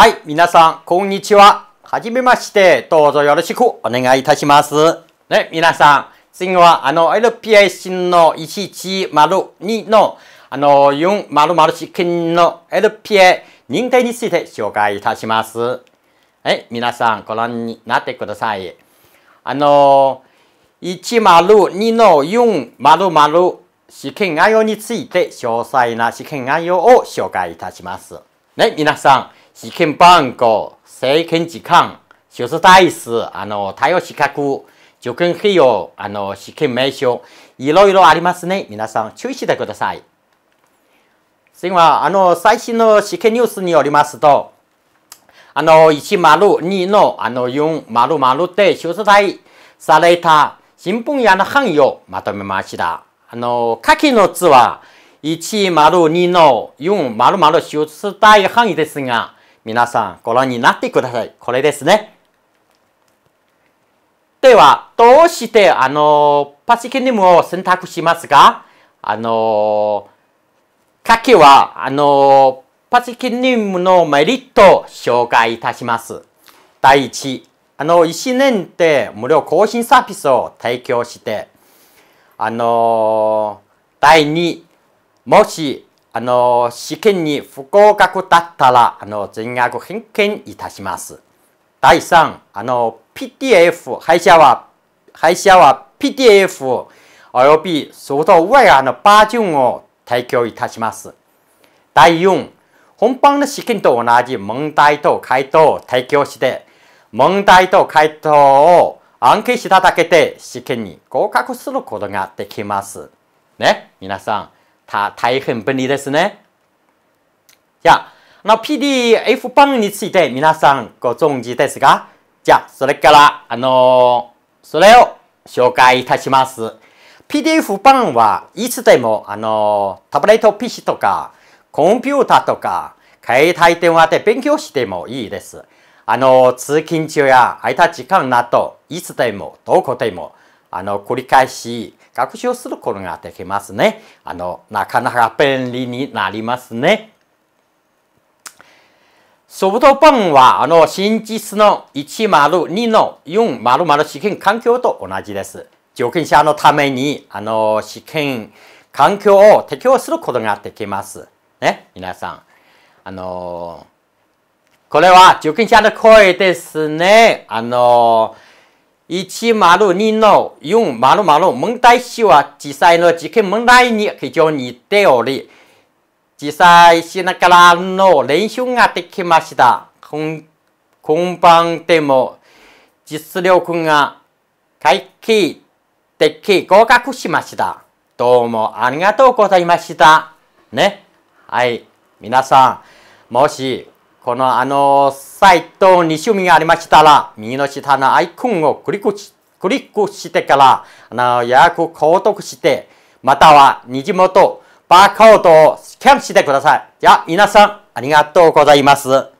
はい、皆さん、こんにちは。はじめまして、どうぞよろしくお願いいたします。ね、皆さん、次は、あの、LPI 新の1102の、あの、400試験の LPI 認定について紹介いたします。はい、皆さん、ご覧になってください。あの、102の400試験概要について詳細な試験概要を紹介いたします。ね、皆さん、試験番号、政権時間、修正台数、あの、対応資格、受験費用、あの、試験名称、いろいろありますね。皆さん、注意してください。次は、あの、最新の試験ニュースによりますと、あの、102の、あの、400で修正台された新聞屋の範囲をまとめました。あの、下記の図は、一ちま二の四まる手術周したい範囲ですが、皆さんご覧になってください。これですね。では、どうしてあの、パチキニムを選択しますかあの、書きは、あの、パチキニムのメリットを紹介いたします。第一、あの、1年で無料更新サービスを提供して、あの、第2、もし、あの、試験に不合格だったら、あの、全額返金いたします。第3、あの、PDF 配車は、配車は PDF および相当外側のバージョンを提供いたします。第4、本番の試験と同じ問題と回答を提供して、問題と回答を暗記しただけで試験に合格することができます。ね、皆さん。它大変便利ですね。じゃあ、あの PDF 版について皆さんご存知ですが、じゃあ、それから、あのそれを紹介いたします。PDF 版はいつでも、あのタブレット PC とか、コンピューターとか、携帯電話で勉強してもいいです。あの通勤中や空いた時間など、いつでも、どこでも、あの、繰り返し学習することができますね。あの、なかなか便利になりますね。ソフトバンは、あの、真実の102の400試験環境と同じです。受験者のために、あの、試験環境を適用することができます。ね、皆さん。あの、これは受験者の声ですね。あの、10。2路400問題集は実際の事件問題に非常に带っており、実際、しながらの練習ができました。今晩でも実力が解帰でき合格しました。どうもありがとうございました。ね。はい。皆さん、もしこのあのサイトに趣味がありましたら、右の下のアイコンをクリックしクリックしてから、あの予約を購読して、または虹元バーコードをスキャンしてください。じゃあ皆さんありがとうございます。